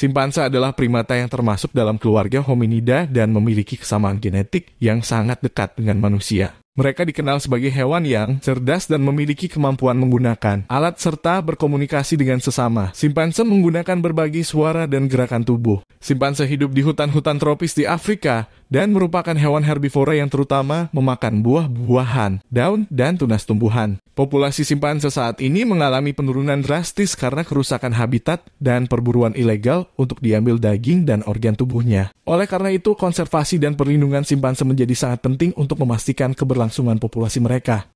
Simpanse adalah primata yang termasuk dalam keluarga hominida dan memiliki kesamaan genetik yang sangat dekat dengan manusia. Mereka dikenal sebagai hewan yang cerdas dan memiliki kemampuan menggunakan alat serta berkomunikasi dengan sesama. Simpanse menggunakan berbagai suara dan gerakan tubuh. Simpanse hidup di hutan-hutan tropis di Afrika dan merupakan hewan herbivora yang terutama memakan buah-buahan, daun, dan tunas tumbuhan. Populasi simpanse saat ini mengalami penurunan drastis karena kerusakan habitat dan perburuan ilegal untuk diambil daging dan organ tubuhnya. Oleh karena itu, konservasi dan perlindungan simpanse menjadi sangat penting untuk memastikan keberlangsungan kelangsungan populasi mereka.